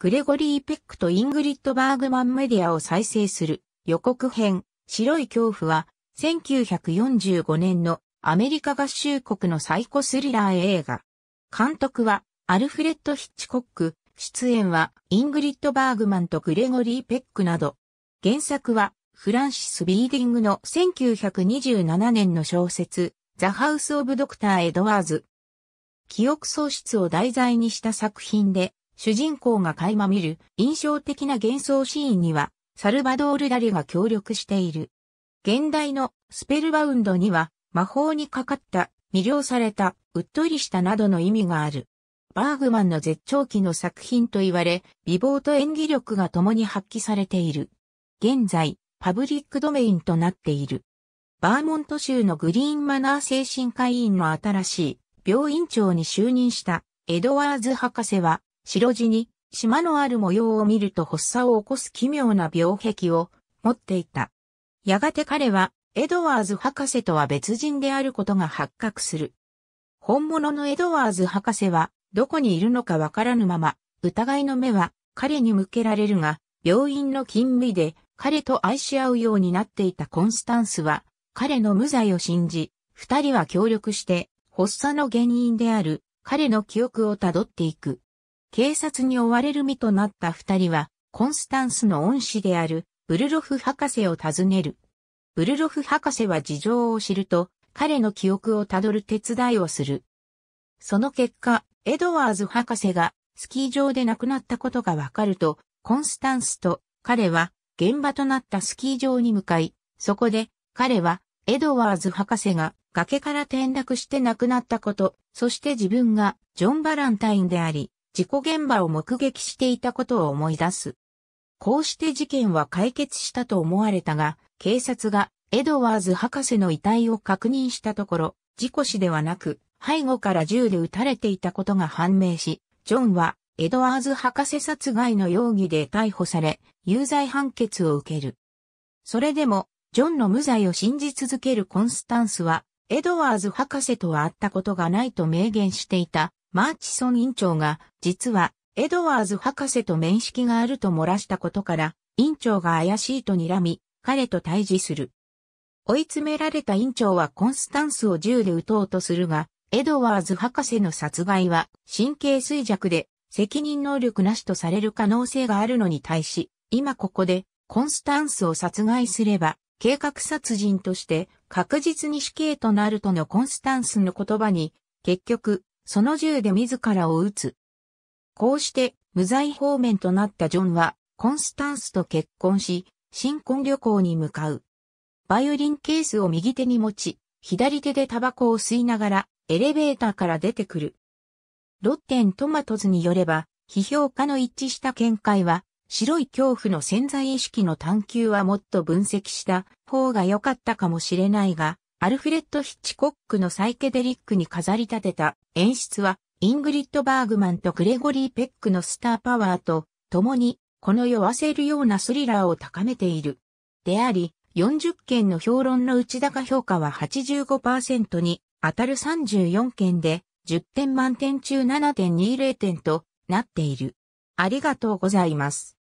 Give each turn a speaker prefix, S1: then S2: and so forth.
S1: グレゴリー・ペックとイングリッド・バーグマンメディアを再生する予告編白い恐怖は1945年のアメリカ合衆国のサイコスリラー映画。監督はアルフレッド・ヒッチコック、出演はイングリッド・バーグマンとグレゴリー・ペックなど。原作はフランシス・ビーディングの1927年の小説ザ・ハウス・オブ・ドクター・エドワーズ。記憶喪失を題材にした作品で、主人公が垣間見る印象的な幻想シーンには、サルバドール・ダリが協力している。現代のスペルバウンドには、魔法にかかった、魅了された、うっとりしたなどの意味がある。バーグマンの絶頂期の作品と言われ、美貌と演技力が共に発揮されている。現在、パブリックドメインとなっている。バーモント州のグリーンマナー精神科医院の新しい病院長に就任したエドワーズ博士は白地に、島のある模様を見ると発作を起こす奇妙な病癖を持っていた。やがて彼は、エドワーズ博士とは別人であることが発覚する。本物のエドワーズ博士は、どこにいるのかわからぬまま、疑いの目は彼に向けられるが、病院の勤務で彼と愛し合うようになっていたコンスタンスは、彼の無罪を信じ、二人は協力して、発作の原因である彼の記憶をたどっていく。警察に追われる身となった二人は、コンスタンスの恩師である、ブルロフ博士を訪ねる。ブルロフ博士は事情を知ると、彼の記憶をたどる手伝いをする。その結果、エドワーズ博士がスキー場で亡くなったことがわかると、コンスタンスと彼は現場となったスキー場に向かい、そこで彼はエドワーズ博士が崖から転落して亡くなったこと、そして自分がジョン・バランタインであり、事故現場を目撃していたことを思い出す。こうして事件は解決したと思われたが、警察がエドワーズ博士の遺体を確認したところ、事故死ではなく、背後から銃で撃たれていたことが判明し、ジョンはエドワーズ博士殺害の容疑で逮捕され、有罪判決を受ける。それでも、ジョンの無罪を信じ続けるコンスタンスは、エドワーズ博士とは会ったことがないと明言していたマーチソン委員長が、実は、エドワーズ博士と面識があると漏らしたことから、委員長が怪しいと睨み、彼と対峙する。追い詰められた委員長はコンスタンスを銃で撃とうとするが、エドワーズ博士の殺害は神経衰弱で責任能力なしとされる可能性があるのに対し、今ここでコンスタンスを殺害すれば計画殺人として確実に死刑となるとのコンスタンスの言葉に結局その銃で自らを撃つ。こうして、無罪方面となったジョンは、コンスタンスと結婚し、新婚旅行に向かう。バイオリンケースを右手に持ち、左手でタバコを吸いながら、エレベーターから出てくる。ロッテントマトズによれば、批評家の一致した見解は、白い恐怖の潜在意識の探求はもっと分析した方が良かったかもしれないが、アルフレッド・ヒッチコックのサイケデリックに飾り立てた演出はイングリッド・バーグマンとグレゴリー・ペックのスターパワーと共にこの酔わせるようなスリラーを高めている。であり、40件の評論の内高評価は85%に当たる34件で10点満点中7.20点となっている。ありがとうございます。